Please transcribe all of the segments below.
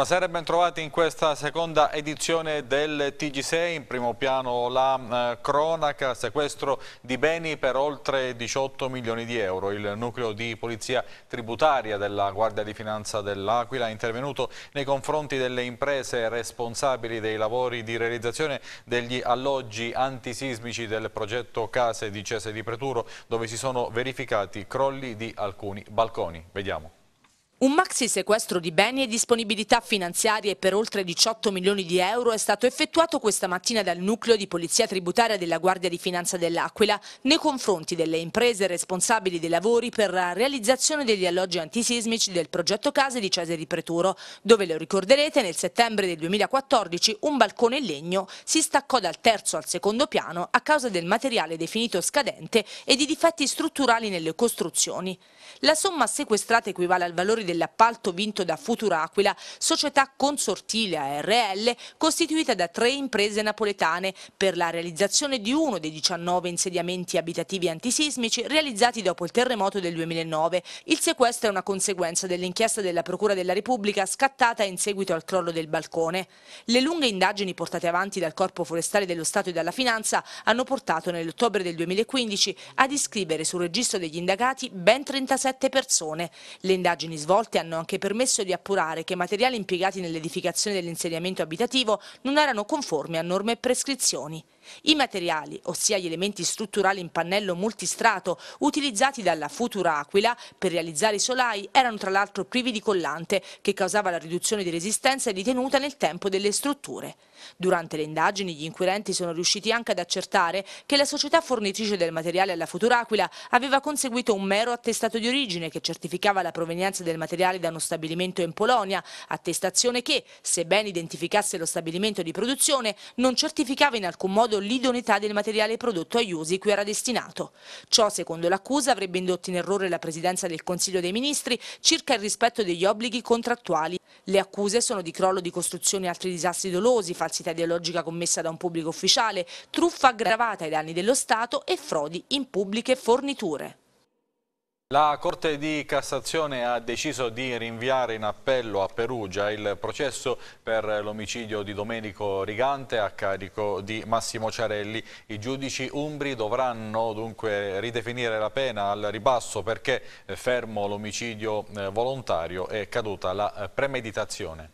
Buonasera e bentrovati in questa seconda edizione del TG6, in primo piano la eh, cronaca, sequestro di beni per oltre 18 milioni di euro. Il nucleo di polizia tributaria della Guardia di Finanza dell'Aquila è intervenuto nei confronti delle imprese responsabili dei lavori di realizzazione degli alloggi antisismici del progetto Case di Cese di Preturo, dove si sono verificati crolli di alcuni balconi. Vediamo. Un maxi sequestro di beni e disponibilità finanziarie per oltre 18 milioni di euro è stato effettuato questa mattina dal nucleo di polizia tributaria della Guardia di Finanza dell'Aquila nei confronti delle imprese responsabili dei lavori per la realizzazione degli alloggi antisismici del progetto Case di Cesare Preturo, dove lo ricorderete nel settembre del 2014 un balcone in legno si staccò dal terzo al secondo piano a causa del materiale definito scadente e di difetti strutturali nelle costruzioni. La somma sequestrata equivale al valore dell'appalto vinto da Futuraquila, società consortile ARL costituita da tre imprese napoletane per la realizzazione di uno dei 19 insediamenti abitativi antisismici realizzati dopo il terremoto del 2009. Il sequestro è una conseguenza dell'inchiesta della Procura della Repubblica scattata in seguito al crollo del balcone. Le lunghe indagini portate avanti dal Corpo Forestale dello Stato e dalla Finanza hanno portato nell'ottobre del 2015 ad iscrivere sul registro degli indagati ben 37 persone. Le indagini svolte volte hanno anche permesso di appurare che i materiali impiegati nell'edificazione dell'insediamento abitativo non erano conformi a norme e prescrizioni. I materiali, ossia gli elementi strutturali in pannello multistrato utilizzati dalla futura Aquila per realizzare i solai, erano tra l'altro privi di collante che causava la riduzione di resistenza e di tenuta nel tempo delle strutture. Durante le indagini gli inquirenti sono riusciti anche ad accertare che la società fornitrice del materiale alla futura Aquila aveva conseguito un mero attestato di origine che certificava la provenienza del materiale da uno stabilimento in Polonia, attestazione che, sebbene identificasse lo stabilimento di produzione, non certificava in alcun modo modo l'idoneità del materiale prodotto agli usi cui era destinato. Ciò, secondo l'accusa, avrebbe indotto in errore la Presidenza del Consiglio dei Ministri circa il rispetto degli obblighi contrattuali. Le accuse sono di crollo di costruzioni e altri disastri dolosi, falsità ideologica commessa da un pubblico ufficiale, truffa aggravata ai danni dello Stato e frodi in pubbliche forniture. La Corte di Cassazione ha deciso di rinviare in appello a Perugia il processo per l'omicidio di Domenico Rigante a carico di Massimo Ciarelli. I giudici umbri dovranno dunque ridefinire la pena al ribasso perché eh, fermo l'omicidio eh, volontario è caduta la eh, premeditazione.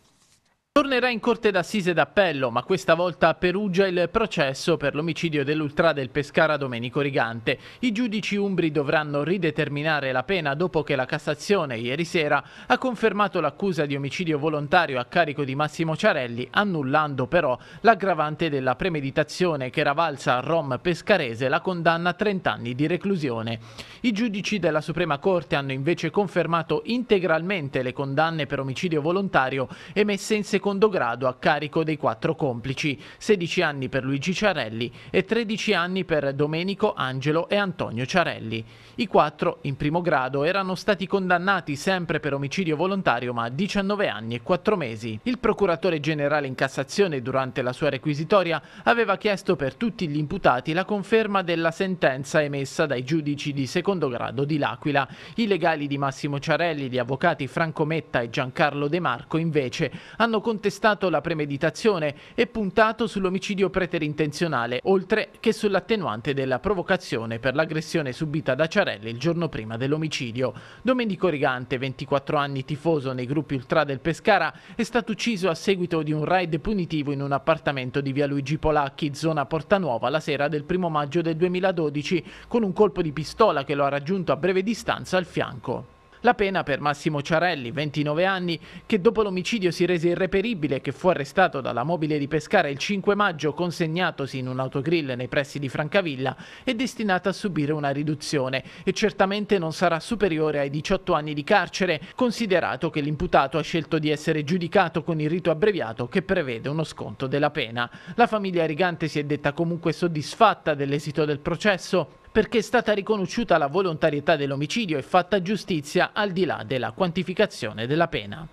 Tornerà in corte d'assise d'appello, ma questa volta a Perugia il processo per l'omicidio dell'ultra del Pescara Domenico Rigante. I giudici umbri dovranno rideterminare la pena dopo che la Cassazione ieri sera ha confermato l'accusa di omicidio volontario a carico di Massimo Ciarelli, annullando però l'aggravante della premeditazione che era valsa a Rom Pescarese la condanna a 30 anni di reclusione. I giudici della Suprema Corte hanno invece confermato integralmente le condanne per omicidio volontario emesse in seconda secondo grado a carico dei quattro complici, 16 anni per Luigi Ciarelli e 13 anni per Domenico, Angelo e Antonio Ciarelli. I quattro, in primo grado, erano stati condannati sempre per omicidio volontario ma a 19 anni e 4 mesi. Il procuratore generale in Cassazione durante la sua requisitoria aveva chiesto per tutti gli imputati la conferma della sentenza emessa dai giudici di secondo grado di L'Aquila. I legali di Massimo Ciarelli, gli avvocati Franco Metta e Giancarlo De Marco invece hanno condannato contestato la premeditazione e puntato sull'omicidio preterintenzionale, oltre che sull'attenuante della provocazione per l'aggressione subita da Ciarelli il giorno prima dell'omicidio. Domenico Rigante, 24 anni tifoso nei gruppi ultra del Pescara, è stato ucciso a seguito di un raid punitivo in un appartamento di via Luigi Polacchi, zona Portanuova, la sera del 1 maggio del 2012, con un colpo di pistola che lo ha raggiunto a breve distanza al fianco. La pena per Massimo Ciarelli, 29 anni, che dopo l'omicidio si rese irreperibile e che fu arrestato dalla mobile di Pescara il 5 maggio consegnatosi in un autogrill nei pressi di Francavilla, è destinata a subire una riduzione e certamente non sarà superiore ai 18 anni di carcere, considerato che l'imputato ha scelto di essere giudicato con il rito abbreviato che prevede uno sconto della pena. La famiglia Rigante si è detta comunque soddisfatta dell'esito del processo perché è stata riconosciuta la volontarietà dell'omicidio e fatta giustizia al di là della quantificazione della pena.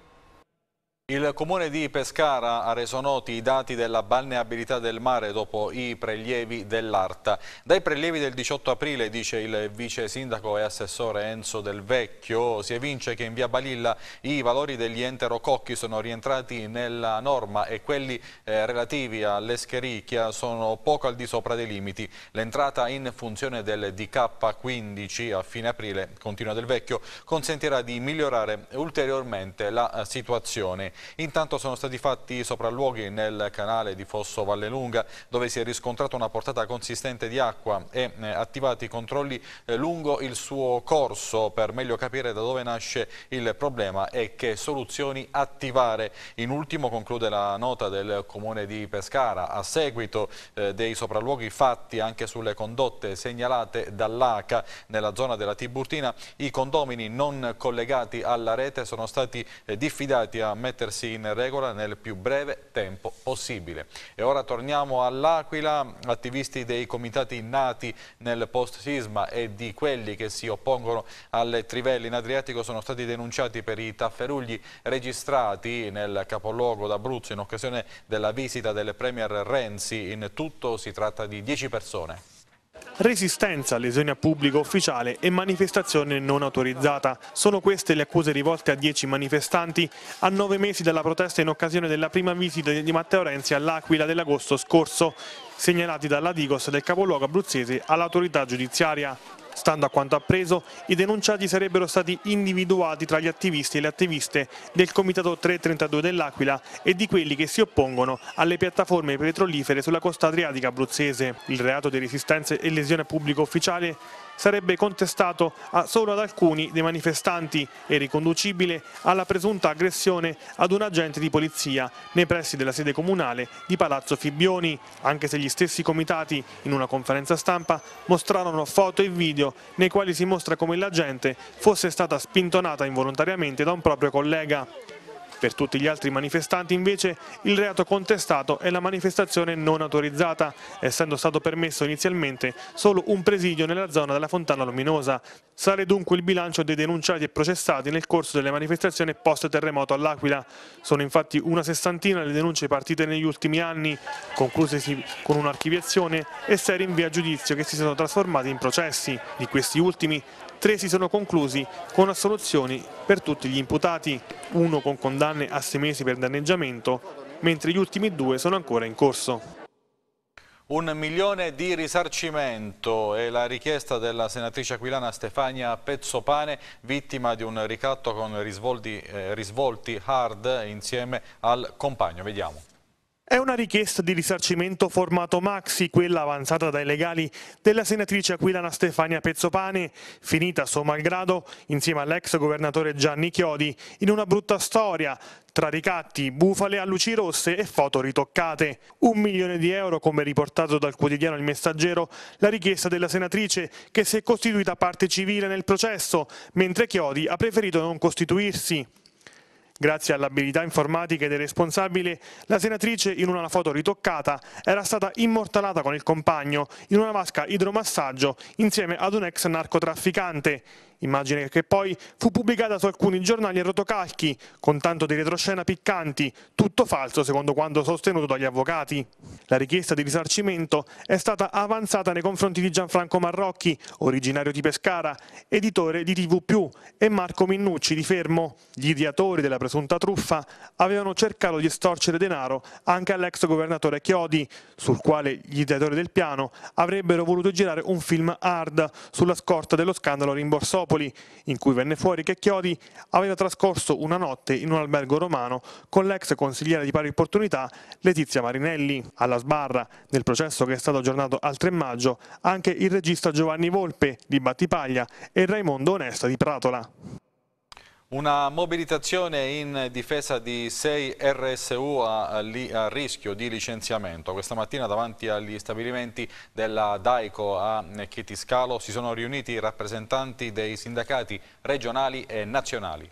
Il comune di Pescara ha reso noti i dati della balneabilità del mare dopo i prelievi dell'Arta. Dai prelievi del 18 aprile, dice il vice sindaco e assessore Enzo Del Vecchio, si evince che in via Balilla i valori degli enterococchi sono rientrati nella norma e quelli eh, relativi all'escherichia sono poco al di sopra dei limiti. L'entrata in funzione del DK15 a fine aprile, continua Del Vecchio, consentirà di migliorare ulteriormente la eh, situazione. Intanto sono stati fatti sopralluoghi nel canale di Fosso Vallelunga dove si è riscontrata una portata consistente di acqua e eh, attivati controlli eh, lungo il suo corso per meglio capire da dove nasce il problema e che soluzioni attivare. In ultimo conclude la nota del comune di Pescara a seguito eh, dei sopralluoghi fatti anche sulle condotte segnalate dall'ACA nella zona della Tiburtina i condomini non collegati alla rete sono stati eh, diffidati a mettere mettersi in regola nel più breve tempo possibile. E ora torniamo all'Aquila, attivisti dei comitati nati nel post-sisma e di quelli che si oppongono alle trivelle in Adriatico sono stati denunciati per i tafferugli registrati nel capoluogo d'Abruzzo in occasione della visita del Premier Renzi. In tutto si tratta di 10 persone. Resistenza, lesione a pubblico ufficiale e manifestazione non autorizzata. Sono queste le accuse rivolte a dieci manifestanti a nove mesi dalla protesta in occasione della prima visita di Matteo Renzi all'Aquila dell'agosto scorso segnalati dalla Digos del capoluogo abruzzese all'autorità giudiziaria. Stando a quanto appreso, i denunciati sarebbero stati individuati tra gli attivisti e le attiviste del Comitato 332 dell'Aquila e di quelli che si oppongono alle piattaforme petrolifere sulla costa adriatica abruzzese. Il reato di resistenza e lesione a pubblico ufficiale sarebbe contestato ah, solo ad alcuni dei manifestanti e riconducibile alla presunta aggressione ad un agente di polizia nei pressi della sede comunale di Palazzo Fibbioni, anche se gli stessi comitati in una conferenza stampa mostrarono foto e video nei quali si mostra come l'agente fosse stata spintonata involontariamente da un proprio collega. Per tutti gli altri manifestanti invece il reato contestato è la manifestazione non autorizzata, essendo stato permesso inizialmente solo un presidio nella zona della Fontana Luminosa. Sale dunque il bilancio dei denunciati e processati nel corso delle manifestazioni post-terremoto all'Aquila. Sono infatti una sessantina le denunce partite negli ultimi anni, conclusesi con un'archiviazione e serie in via giudizio che si sono trasformati in processi. Di questi ultimi, tre si sono conclusi con assoluzioni per tutti gli imputati, uno con condanna condanne a sei mesi per danneggiamento, mentre gli ultimi due sono ancora in corso. Un milione di risarcimento è la richiesta della senatrice aquilana Stefania Pezzopane, vittima di un ricatto con risvolti, eh, risvolti hard insieme al compagno. Vediamo. È una richiesta di risarcimento formato maxi, quella avanzata dai legali della senatrice aquilana Stefania Pezzopane, finita suo malgrado insieme all'ex governatore Gianni Chiodi in una brutta storia, tra ricatti, bufale a luci rosse e foto ritoccate. Un milione di euro, come riportato dal quotidiano Il Messaggero, la richiesta della senatrice, che si è costituita parte civile nel processo, mentre Chiodi ha preferito non costituirsi. Grazie all'abilità informatica del responsabile, la senatrice in una foto ritoccata era stata immortalata con il compagno in una vasca idromassaggio insieme ad un ex narcotrafficante immagine che poi fu pubblicata su alcuni giornali e rotocalchi, con tanto di retroscena piccanti, tutto falso secondo quanto sostenuto dagli avvocati. La richiesta di risarcimento è stata avanzata nei confronti di Gianfranco Marrocchi, originario di Pescara, editore di TV+, e Marco Minnucci di Fermo. Gli ideatori della presunta truffa avevano cercato di estorcere denaro anche all'ex governatore Chiodi, sul quale gli ideatori del piano avrebbero voluto girare un film hard sulla scorta dello scandalo rimborsato Napoli, in cui venne fuori che Chiodi aveva trascorso una notte in un albergo romano con l'ex consigliera di pari opportunità Letizia Marinelli. Alla sbarra nel processo che è stato aggiornato al 3 maggio anche il regista Giovanni Volpe di Battipaglia e Raimondo Onesta di Pratola. Una mobilitazione in difesa di sei RSU a, a, rischio di licenziamento. Questa mattina davanti agli stabilimenti della Daico a Chitiscalo si sono riuniti i rappresentanti dei sindacati regionali e nazionali.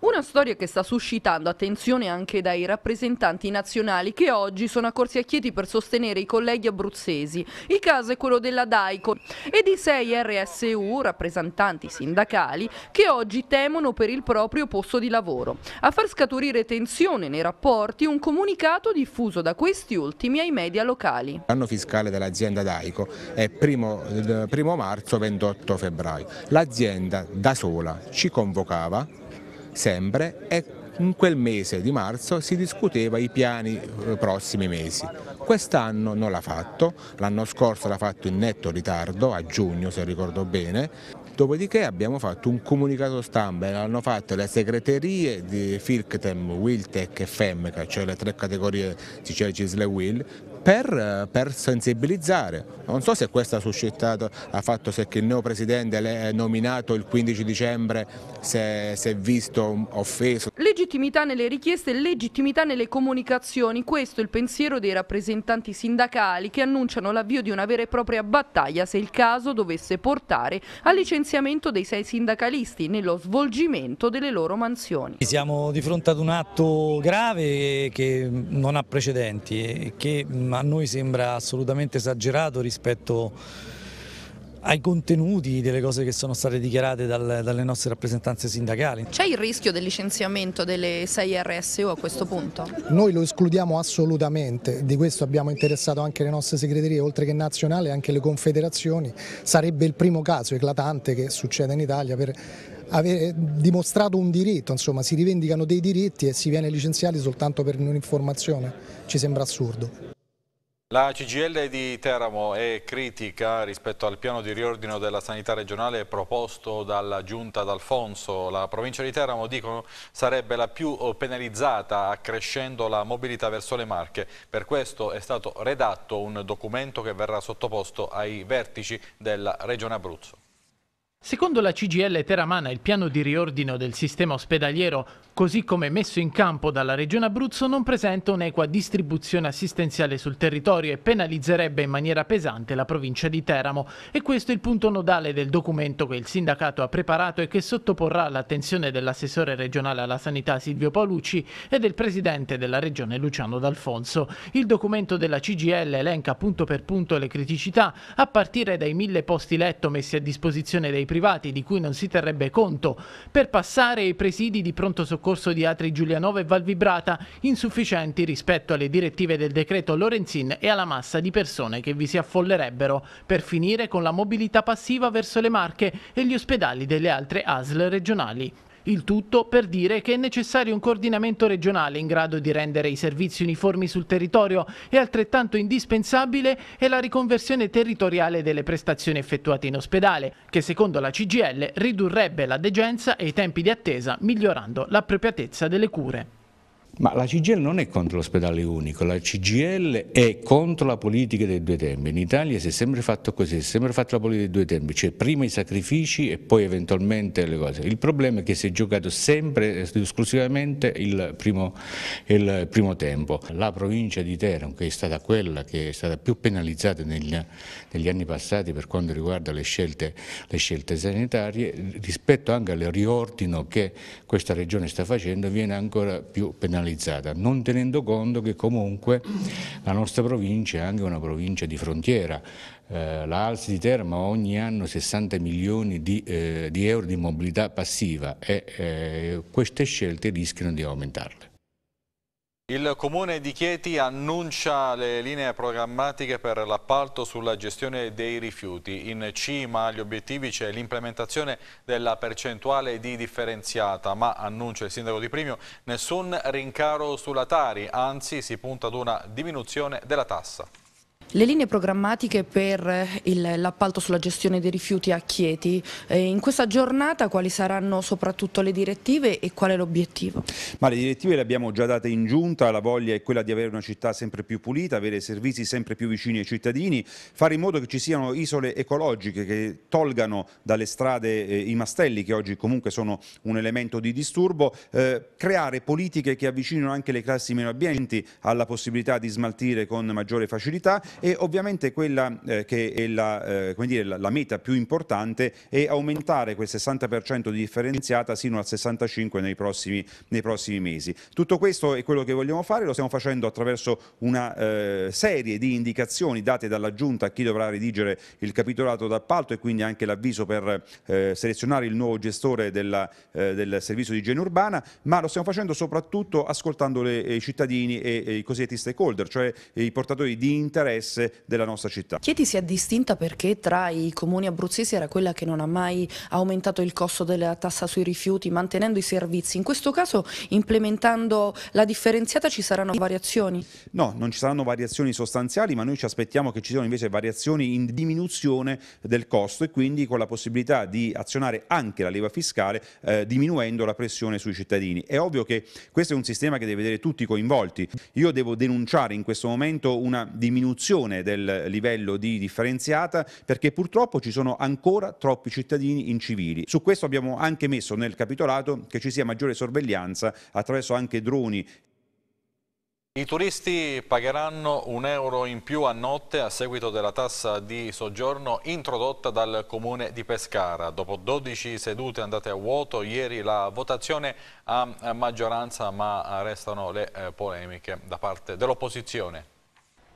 Una storia che sta suscitando attenzione anche dai rappresentanti nazionali che oggi sono accorsi a Chieti per sostenere i colleghi abruzzesi. Il caso è quello della Daico e di sei RSU, rappresentanti sindacali, che oggi temono per il proprio posto di lavoro. A far scaturire tensione nei rapporti un comunicato diffuso da questi ultimi ai media locali. L'anno fiscale dell'azienda Daico è primo, primo marzo 28 febbraio. L'azienda da sola ci convocava sempre e in quel mese di marzo si discuteva i piani eh, prossimi mesi. Quest'anno non l'ha fatto, l'anno scorso l'ha fatto in netto ritardo, a giugno se ricordo bene, Dopodiché abbiamo fatto un comunicato stampa e l'hanno fatto le segreterie di FIRCTEM, WILTEC e FEMCA, cioè le tre categorie di Cecil Will, per, per, sensibilizzare. Non so se questo ha suscitato, ha fatto se il neo presidente l'è nominato il 15 dicembre, se, se è visto mm, offeso. Legittimità nelle richieste, legittimità nelle comunicazioni, questo è il pensiero dei rappresentanti sindacali che annunciano l'avvio di una vera e propria battaglia se il caso dovesse portare al licenziamento dei sei sindacalisti nello svolgimento delle loro mansioni. Siamo di fronte ad un atto grave che non ha precedenti e che mm, a noi sembra assolutamente esagerato rispetto ai contenuti delle cose che sono state dichiarate dal, dalle nostre rappresentanze sindacali. C'è il rischio del licenziamento delle 6 RSU a questo punto? Noi lo escludiamo assolutamente, di questo abbiamo interessato anche le nostre segreterie, oltre che nazionali, anche le confederazioni. Sarebbe il primo caso eclatante che succede in Italia per avere dimostrato un diritto, insomma si rivendicano dei diritti e si viene licenziati soltanto per non informazione, ci sembra assurdo. La CGL di Teramo è critica rispetto al piano di riordino della sanità regionale proposto dalla Giunta d'Alfonso. La provincia di Teramo, dicono, sarebbe la più penalizzata accrescendo la mobilità verso le Marche. Per questo è stato redatto un documento che verrà sottoposto ai vertici della Regione Abruzzo. Secondo la CGL Teramana il piano di riordino del sistema ospedaliero, così come messo in campo dalla Regione Abruzzo, non presenta un'equa distribuzione assistenziale sul territorio e penalizzerebbe in maniera pesante la provincia di Teramo. E questo è il punto nodale del documento che il sindacato ha preparato e che sottoporrà all'attenzione dell'assessore regionale alla sanità Silvio Paolucci e del presidente della Regione Luciano D'Alfonso. Il documento della CGL elenca punto per punto le criticità, a partire dai mille posti letto messi a disposizione dei privati di cui non si terrebbe conto, per passare ai presidi di pronto soccorso di Atri Giulianova e Valvibrata, insufficienti rispetto alle direttive del decreto Lorenzin e alla massa di persone che vi si affollerebbero, per finire con la mobilità passiva verso le Marche e gli ospedali delle altre ASL regionali. Il tutto per dire che è necessario un coordinamento regionale in grado di rendere i servizi uniformi sul territorio e altrettanto indispensabile è la riconversione territoriale delle prestazioni effettuate in ospedale, che secondo la CGL ridurrebbe la degenza e i tempi di attesa migliorando l'appropriatezza delle cure. Ma la CGL non è contro l'ospedale unico, la CGL è contro la politica dei due tempi. In Italia si è sempre fatto così, si è sempre fatto la politica dei due tempi, cioè prima i sacrifici e poi eventualmente le cose. Il problema è che si è giocato sempre esclusivamente il primo, il primo tempo. La provincia di Teramo, che è stata quella che è stata più penalizzata negli, negli anni passati per quanto riguarda le scelte, le scelte sanitarie, rispetto anche al riordino che questa regione sta facendo, viene ancora più penalizzata analizzata, non tenendo conto che comunque la nostra provincia è anche una provincia di frontiera. Eh, la Alsi di Terma ogni anno 60 milioni di, eh, di euro di mobilità passiva e eh, queste scelte rischiano di aumentarle. Il comune di Chieti annuncia le linee programmatiche per l'appalto sulla gestione dei rifiuti. In cima agli obiettivi c'è l'implementazione della percentuale di differenziata, ma annuncia il sindaco di Primio nessun rincaro sulla Tari, anzi si punta ad una diminuzione della tassa. Le linee programmatiche per eh, l'appalto sulla gestione dei rifiuti a Chieti, eh, in questa giornata quali saranno soprattutto le direttive e qual è l'obiettivo? le direttive le abbiamo già date in giunta, la voglia è quella di avere una città sempre più pulita, avere servizi sempre più vicini ai cittadini, fare in modo che ci siano isole ecologiche che tolgano dalle strade eh, i mastelli che oggi comunque sono un elemento di disturbo, creare politiche che avvicinino anche le classi meno abbienti alla possibilità di smaltire con maggiore facilità e ovviamente quella eh, che è la, eh, dire, la, la, meta più importante è aumentare quel 60% di differenziata sino al 65% nei prossimi, nei prossimi, mesi. Tutto questo è quello che vogliamo fare, lo stiamo facendo attraverso una eh, serie di indicazioni date dalla Giunta a chi dovrà redigere il capitolato d'appalto e quindi anche l'avviso per eh, selezionare il nuovo gestore della, eh, del servizio di igiene urbana, ma lo stiamo facendo soprattutto ascoltando le, i cittadini e, e i cosiddetti stakeholder, cioè i portatori di interesse interesse della nostra città. Chieti si è distinta perché tra i comuni abruzzesi era quella che non ha mai aumentato il costo della tassa sui rifiuti, mantenendo i servizi. In questo caso, implementando la differenziata, ci saranno variazioni? No, non ci saranno variazioni sostanziali, ma noi ci aspettiamo che ci siano invece variazioni in diminuzione del costo e quindi con la possibilità di azionare anche la leva fiscale, eh, diminuendo la pressione sui cittadini. È ovvio che questo è un sistema che deve vedere tutti coinvolti. Io devo denunciare in questo momento una diminuzione riduzione del livello di differenziata perché purtroppo ci sono ancora troppi cittadini incivili. Su questo abbiamo anche messo nel capitolato che ci sia maggiore sorveglianza attraverso anche droni i turisti pagheranno un euro in più a notte a seguito della tassa di soggiorno introdotta dal comune di Pescara. Dopo 12 sedute andate a vuoto, ieri la votazione a maggioranza ma restano le eh, polemiche da parte dell'opposizione.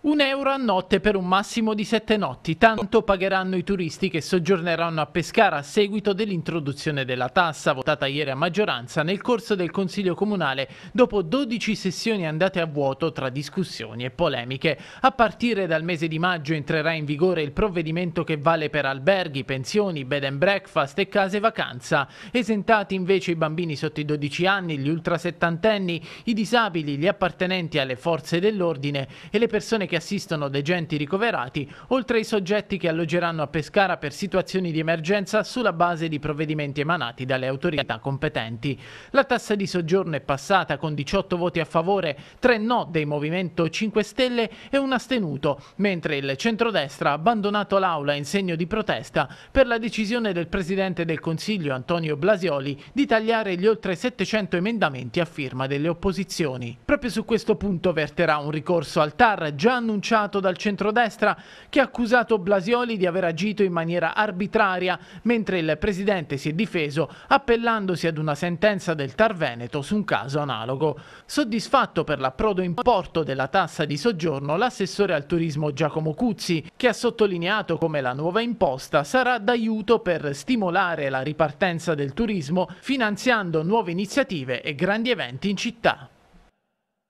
Un euro a notte per un massimo di sette notti, tanto pagheranno i turisti che soggiorneranno a Pescara a seguito dell'introduzione della tassa votata ieri a maggioranza nel corso del Consiglio Comunale dopo 12 sessioni andate a vuoto tra discussioni e polemiche. A partire dal mese di maggio entrerà in vigore il provvedimento che vale per alberghi, pensioni, bed and breakfast e case vacanza. Esentati invece i bambini sotto i 12 anni, gli ultrasettantenni, i disabili, gli appartenenti alle forze dell'ordine e le persone che che assistono degenti ricoverati, oltre ai soggetti che alloggeranno a Pescara per situazioni di emergenza sulla base di provvedimenti emanati dalle autorità competenti. La tassa di soggiorno è passata con 18 voti a favore, 3 no dei Movimento 5 Stelle e un astenuto, mentre il centrodestra ha abbandonato l'aula in segno di protesta per la decisione del Presidente del Consiglio Antonio Blasioli di tagliare gli oltre 700 emendamenti a firma delle opposizioni. Proprio su questo punto verterà un ricorso al TAR già annunciato dal centrodestra che ha accusato Blasioli di aver agito in maniera arbitraria, mentre il presidente si è difeso appellandosi ad una sentenza del Tar Veneto su un caso analogo. Soddisfatto per l'approdo in porto della tassa di soggiorno l'assessore al turismo Giacomo Cuzzi, che ha sottolineato come la nuova imposta sarà d'aiuto per stimolare la ripartenza del turismo finanziando nuove iniziative e grandi eventi in città.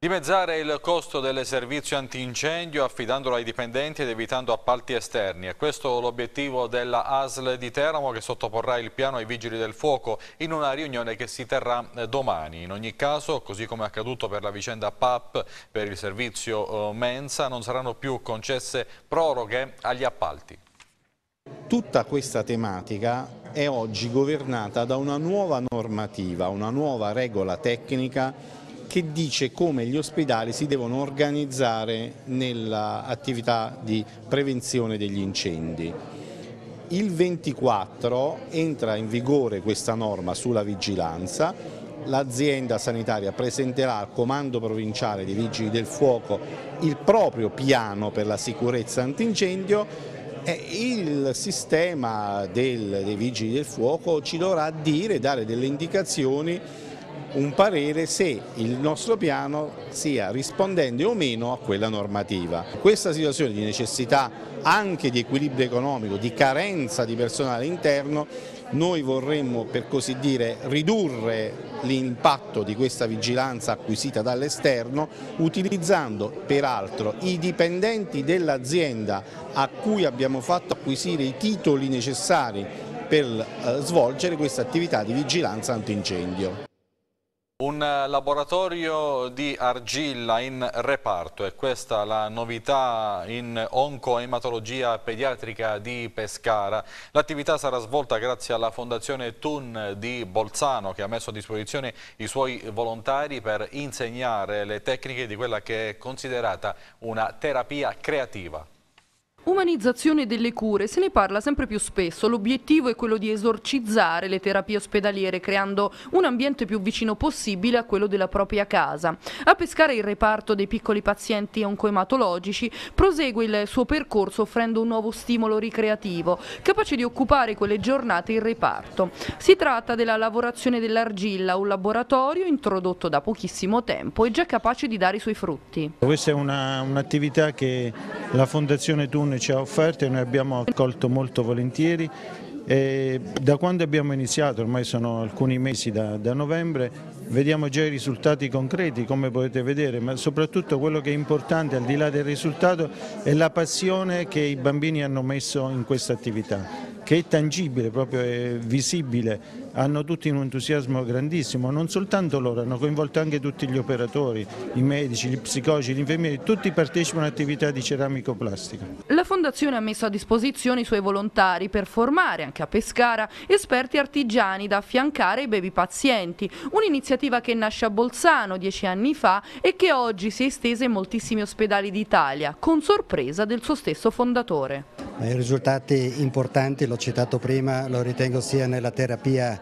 Dimezzare il costo del servizio antincendio affidandolo ai dipendenti ed evitando appalti esterni. È questo l'obiettivo della ASL di Teramo che sottoporrà il piano ai vigili del fuoco in una riunione che si terrà eh, domani. In ogni caso, così come è accaduto per la vicenda PAP per il servizio eh, Mensa, non saranno più concesse proroghe agli appalti. Tutta questa tematica è oggi governata da una nuova normativa, una nuova regola tecnica che dice come gli ospedali si devono organizzare nell'attività di prevenzione degli incendi. Il 24 entra in vigore questa norma sulla vigilanza, l'azienda sanitaria presenterà al comando provinciale dei vigili del fuoco il proprio piano per la sicurezza antincendio e il sistema del, dei vigili del fuoco ci dovrà dire, dare delle indicazioni un parere se il nostro piano sia rispondente o meno a quella normativa. Questa situazione di necessità anche di equilibrio economico, di carenza di personale interno, noi vorremmo per così dire ridurre l'impatto di questa vigilanza acquisita dall'esterno utilizzando peraltro i dipendenti dell'azienda a cui abbiamo fatto acquisire i titoli necessari per eh, svolgere questa attività di vigilanza antincendio. Un laboratorio di argilla in reparto, è questa la novità in oncoematologia pediatrica di Pescara. L'attività sarà svolta grazie alla Fondazione TUN di Bolzano che ha messo a disposizione i suoi volontari per insegnare le tecniche di quella che è considerata una terapia creativa. Umanizzazione delle cure, se ne parla sempre più spesso, l'obiettivo è quello di esorcizzare le terapie ospedaliere creando un ambiente più vicino possibile a quello della propria casa. A pescare il reparto dei piccoli pazienti oncoematologici prosegue il suo percorso offrendo un nuovo stimolo ricreativo, capace di occupare quelle giornate il reparto. Si tratta della lavorazione dell'argilla, un laboratorio introdotto da pochissimo tempo e già capace di dare i suoi frutti. Questa è un'attività un che la Fondazione Tun ci ha offerto e noi abbiamo accolto molto volentieri e da quando abbiamo iniziato, ormai sono alcuni mesi da, da, novembre, vediamo già i risultati concreti come potete vedere, ma soprattutto quello che è importante al di là del risultato è la passione che i bambini hanno messo in questa attività che è tangibile, proprio è visibile hanno tutti un entusiasmo grandissimo, non soltanto loro, hanno coinvolto anche tutti gli operatori, i medici, gli psicologi, gli infermieri, tutti partecipano all'attività di ceramico plastica. La Fondazione ha messo a disposizione i suoi volontari per formare, anche a Pescara, esperti artigiani da affiancare ai bevi pazienti, un'iniziativa che nasce a Bolzano dieci anni fa e che oggi si è estesa in moltissimi ospedali d'Italia, con sorpresa del suo stesso fondatore. I risultati importanti, l'ho citato prima, lo ritengo sia nella terapia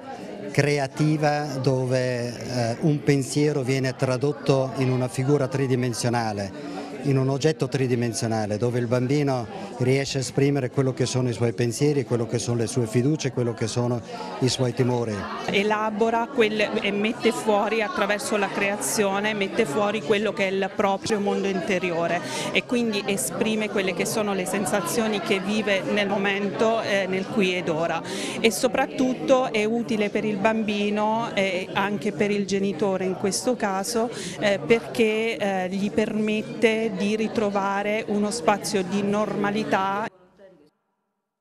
creativa dove eh, un pensiero viene tradotto in una figura tridimensionale in un oggetto tridimensionale dove il bambino riesce a esprimere quello che sono i suoi pensieri, quello che sono le sue fiducie, quello che sono i suoi timori. Elabora quel, e mette fuori attraverso la creazione, mette fuori quello che è il proprio mondo interiore e quindi esprime quelle che sono le sensazioni che vive nel momento, eh, nel qui ed ora e soprattutto è utile per il bambino e anche per il genitore in questo caso eh, perché eh, gli permette di ritrovare uno spazio di normalità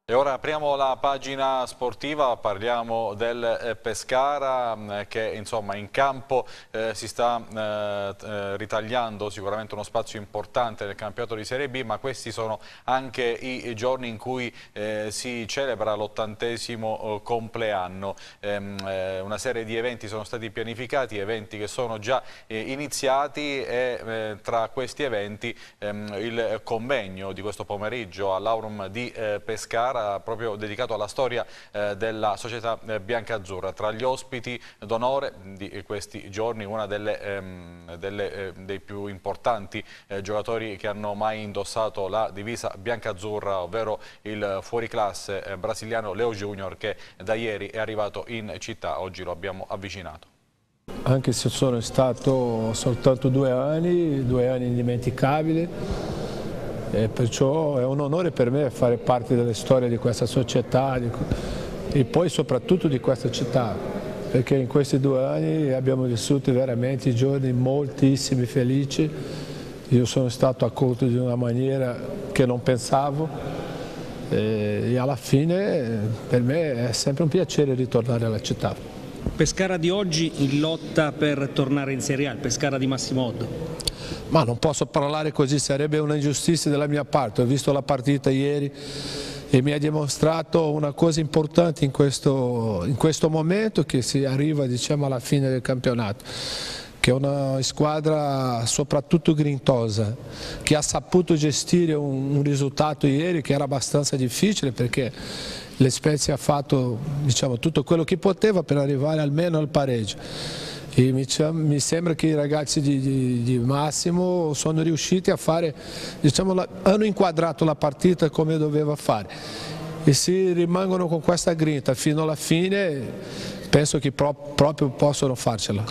e ora apriamo la pagina sportiva, parliamo del eh, Pescara mm, eh, che insomma, in campo eh, si sta eh, eh, ritagliando sicuramente uno spazio importante nel campionato di Serie B ma questi sono anche i giorni in cui eh, si celebra l'ottantesimo compleanno. Ehm, una serie di eventi sono stati pianificati, eventi che sono già iniziati e tra questi eventi ehm, il convegno di questo pomeriggio all'Aurum di Pescara Star, proprio dedicato alla storia eh, della società eh, biancazzurra. Tra gli ospiti d'onore di questi giorni, una delle, ehm, delle, eh, dei più importanti giocatori che hanno mai indossato la divisa biancazzurra, ovvero il fuoriclasse brasiliano Leo Junior che da ieri è arrivato in città, oggi lo abbiamo avvicinato. Anche se sono stato soltanto due anni, due anni indimenticabili, e perciò è un onore per me fare parte delle storie di questa società di... e poi soprattutto di questa città perché in questi due anni abbiamo vissuto veramente giorni moltissimi felici io sono stato accolto di una maniera che non pensavo e alla fine per me è sempre un piacere ritornare alla città. Pescara di oggi in lotta per tornare in Serie A, il Pescara di Massimo Oddo ma non posso parlare così, sarebbe un'ingiustizia della mia parte, ho visto la partita ieri e mi ha dimostrato una cosa importante in questo, in questo momento che si arriva diciamo, alla fine del campionato che è una squadra soprattutto grintosa, che ha saputo gestire un, un risultato ieri che era abbastanza difficile perché le Spezia ha fatto diciamo, tutto quello che poteva per arrivare almeno al pareggio e mi, mi sembra che i ragazzi di, di, di, Massimo sono riusciti a fare, diciamo, la, hanno inquadrato la partita come doveva fare e se rimangono con questa grinta fino alla fine penso che pro proprio possono farcela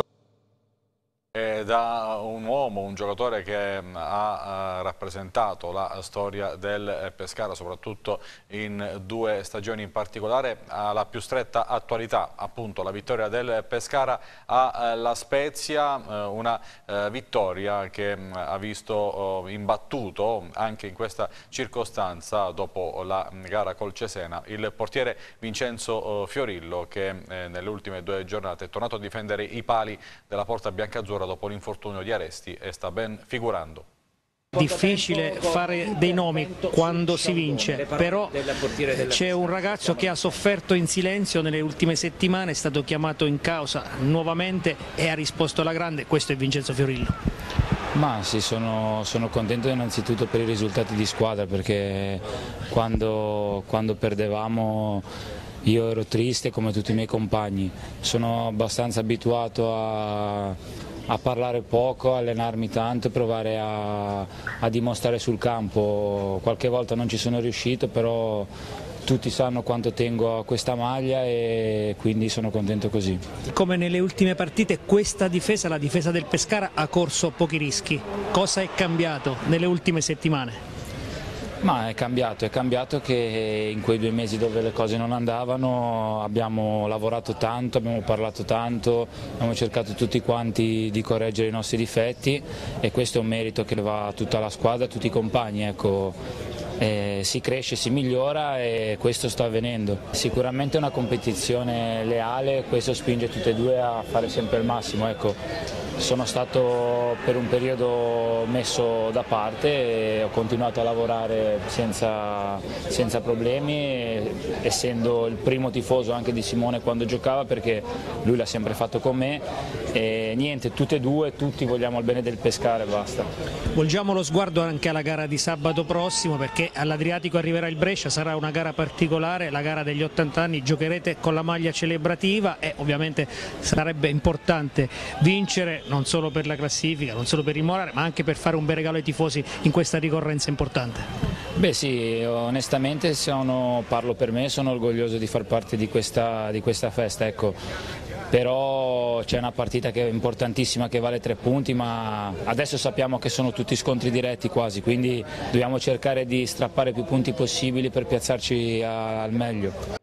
da un uomo, un giocatore che mm, ha eh, rappresentato la storia del eh, Pescara, soprattutto in due stagioni in particolare, alla più stretta attualità, appunto la vittoria del Pescara a eh, La Spezia, una vittoria che mm, ha visto oh, imbattuto anche in questa circostanza dopo la mm, gara col Cesena il portiere Vincenzo oh, Fiorillo che nelle ultime due giornate è tornato a difendere i pali della porta biancazzurra dopo l'infortunio di Aresti e sta ben figurando. Difficile fare dei nomi quando si vince, però c'è un ragazzo che ha sofferto in silenzio nelle ultime settimane, è stato chiamato in causa nuovamente e ha risposto alla grande, questo è Vincenzo Fiorillo. Ma sì, sono, sono, contento innanzitutto per i risultati di squadra perché quando, quando perdevamo io ero triste come tutti i miei compagni, sono abbastanza abituato a a parlare poco, allenarmi tanto e provare a, a dimostrare sul campo. Qualche volta non ci sono riuscito, però tutti sanno quanto tengo a questa maglia e quindi sono contento così. Come nelle ultime partite questa difesa, la difesa del Pescara, ha corso pochi rischi. Cosa è cambiato nelle ultime settimane? Ma è cambiato, è cambiato che in quei due mesi dove le cose non andavano abbiamo lavorato tanto, abbiamo parlato tanto, abbiamo cercato tutti quanti di correggere i nostri difetti e questo è un merito che va a tutta la squadra, a tutti i compagni. Ecco eh, si cresce, si migliora e questo sta avvenendo. Sicuramente è una competizione leale, questo spinge tutte e due a fare sempre il massimo. Ecco, sono stato per un periodo messo da parte e ho continuato a lavorare senza, senza problemi, essendo il primo tifoso anche di Simone quando giocava perché lui l'ha sempre fatto con me e niente, tutte e due, tutti vogliamo il bene del pescare e basta. Volgiamo lo sguardo anche alla gara di sabato prossimo perché all'Adriatico arriverà il Brescia, sarà una gara particolare, la gara degli 80 anni, giocherete con la maglia celebrativa e ovviamente sarebbe importante vincere non solo per la classifica, non solo per il morale, ma anche per fare un bel regalo ai tifosi in questa ricorrenza importante. Beh sì, onestamente sono, parlo per me, sono orgoglioso di far parte di questa, di questa festa. Ecco, però c'è una partita che è importantissima che vale tre punti, ma adesso sappiamo che sono tutti scontri diretti quasi, quindi dobbiamo cercare di strappare più punti possibili per piazzarci al meglio.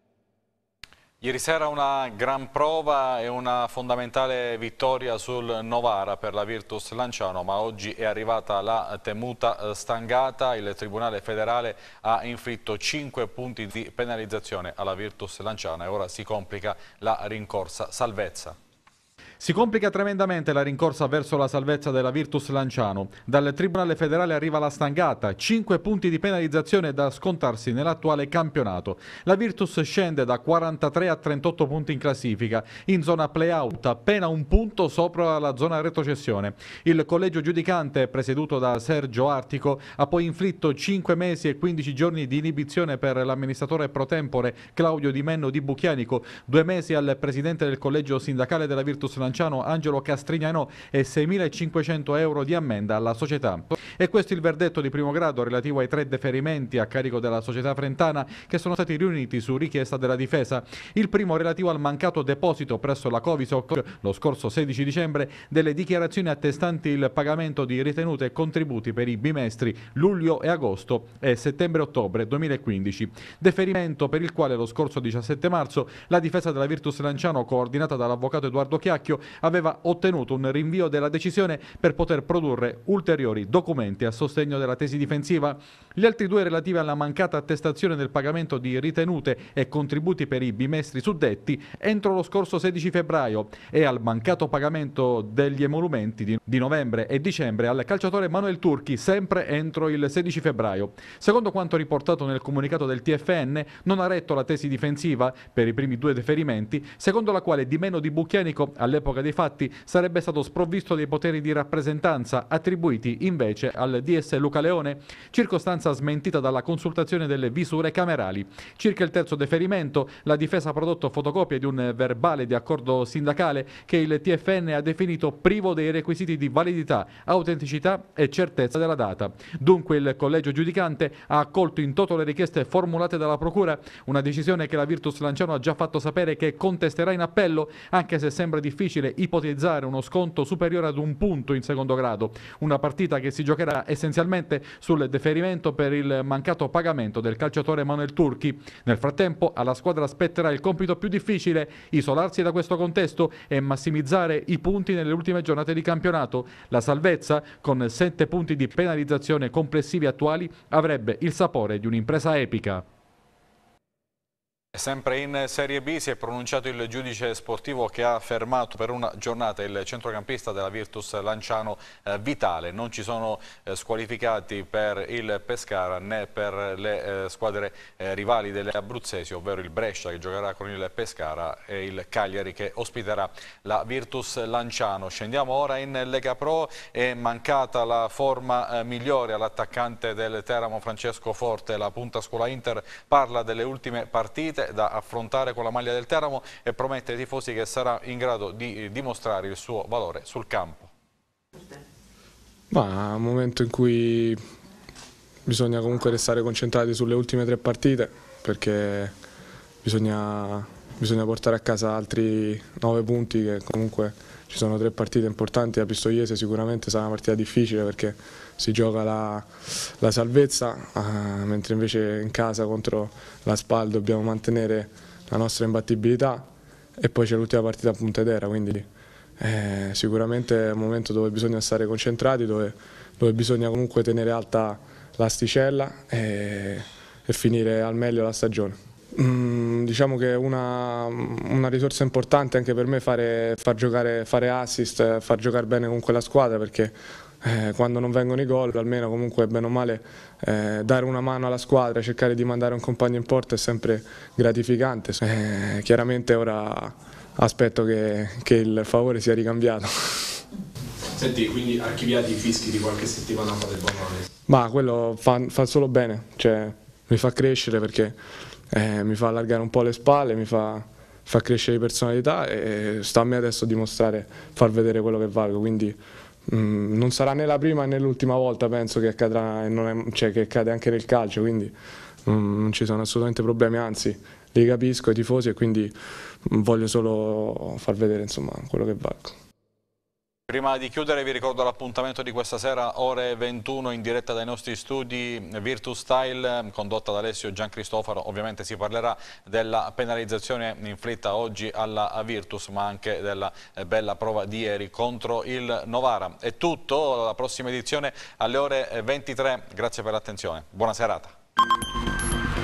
Ieri sera una gran prova e una fondamentale vittoria sul Novara per la Virtus Lanciano, ma oggi è arrivata la temuta stangata. Il Tribunale federale ha inflitto 5 punti di penalizzazione alla Virtus Lanciano e ora si complica la rincorsa salvezza. Si complica tremendamente la rincorsa verso la salvezza della Virtus Lanciano. Dal Tribunale federale arriva la stangata, 5 punti di penalizzazione da scontarsi nell'attuale campionato. La Virtus scende da 43 a 38 punti in classifica, in zona play-out appena un punto sopra la zona retrocessione. Il collegio giudicante, presieduto da Sergio Artico, ha poi inflitto 5 mesi e 15 giorni di inibizione per l'amministratore pro tempore Claudio Di Menno di Buchianico, due mesi al presidente del collegio sindacale della Virtus Lanciano lanciano Angelo Castrignano e 6.500 euro di ammenda alla società. E questo è il verdetto di primo grado relativo ai tre deferimenti a carico della società frentana che sono stati riuniti su richiesta della difesa. Il primo relativo al mancato deposito presso la Covisoc lo scorso 16 dicembre delle dichiarazioni attestanti il pagamento di ritenute e contributi per i bimestri luglio e agosto e settembre-ottobre 2015. Deferimento per il quale lo scorso 17 marzo la difesa della Virtus Lanciano coordinata dall'avvocato Edoardo Chiacchio Verrocchio aveva ottenuto un rinvio della decisione per poter produrre ulteriori documenti a sostegno della tesi difensiva. Gli altri due relativi alla mancata attestazione del pagamento di ritenute e contributi per i bimestri suddetti entro lo scorso 16 febbraio e al mancato pagamento degli emolumenti di novembre e dicembre al calciatore Manuel Turchi sempre entro il 16 febbraio. Secondo quanto riportato nel comunicato del TFN non ha retto la tesi difensiva per i primi due deferimenti secondo la quale di meno di Bucchianico all'epoca all'epoca dei fatti sarebbe stato sprovvisto dei poteri di rappresentanza attribuiti invece al DS Luca Leone, circostanza smentita dalla consultazione delle visure camerali. Circa il terzo deferimento, la difesa ha prodotto fotocopie di un verbale di accordo sindacale che il TFN ha definito privo dei requisiti di validità, autenticità e certezza della data. Dunque il collegio giudicante ha accolto in toto le richieste formulate dalla Procura, una decisione che la Virtus Lanciano ha già fatto sapere che contesterà in appello, anche se sembra difficile difficile ipotizzare uno sconto superiore ad un punto in secondo grado, una partita che si giocherà essenzialmente sul deferimento per il mancato pagamento del calciatore Manuel Turchi. Nel frattempo alla squadra spetterà il compito più difficile, isolarsi da questo contesto e massimizzare i punti nelle ultime giornate di campionato. La salvezza, con sette punti di penalizzazione complessivi attuali, avrebbe il sapore di un'impresa epica. Sempre in Serie B si è pronunciato il giudice sportivo che ha fermato per una giornata il centrocampista della Virtus Lanciano eh, Vitale. Non ci sono eh, squalificati per il Pescara né per le eh, squadre eh, rivali delle Abruzzesi, ovvero il Brescia che giocherà con il Pescara e il Cagliari che ospiterà la Virtus Lanciano. Scendiamo ora in Lega Pro, è mancata la forma eh, migliore all'attaccante del Teramo Francesco Forte, la punta scuola Inter parla delle ultime partite da affrontare con la maglia del Teramo e promette ai tifosi che sarà in grado di eh, dimostrare il suo valore sul campo. Ma un momento in cui bisogna comunque restare concentrati sulle ultime tre partite perché bisogna bisogna portare a casa altri 9 punti che comunque ci sono tre partite importanti, la Pistoiese sicuramente sarà una partita difficile perché si gioca la, la salvezza, eh, mentre invece in casa contro la Spal dobbiamo mantenere la nostra imbattibilità e poi c'è l'ultima partita a punta Puntedera, quindi eh, sicuramente è un momento dove bisogna stare concentrati, dove, dove bisogna comunque tenere alta l'asticella e, e finire al meglio la stagione. Mm, diciamo che è una, una, risorsa importante anche per me fare, far giocare, fare assist, far giocare bene con quella squadra perché eh, quando non vengono i gol almeno comunque bene o male eh, dare una mano alla squadra, cercare di mandare un compagno in porta è sempre gratificante. Eh, chiaramente ora aspetto che, che il favore sia ricambiato. Senti, quindi archiviati i fischi di qualche settimana fa del Bonone? Ma quello fa, fa solo bene, cioè, mi fa crescere perché eh, mi fa allargare un po' le spalle, mi fa, fa crescere di personalità e sta a me adesso dimostrare, far vedere quello che valgo, quindi mh, mm, non sarà né la prima né l'ultima volta penso che accadrà, è, cioè, che accade anche nel calcio, quindi mh, mm, non ci sono assolutamente problemi, anzi li capisco i tifosi e quindi mm, voglio solo far vedere insomma, quello che valgo. Prima di chiudere vi ricordo l'appuntamento di questa sera, ore 21, in diretta dai nostri studi Virtus Style, condotta da Alessio Giancristofaro. Ovviamente si parlerà della penalizzazione inflitta oggi alla Virtus, ma anche della eh, bella prova di ieri contro il Novara. È tutto, la prossima edizione alle ore 23. Grazie per l'attenzione. Buona serata.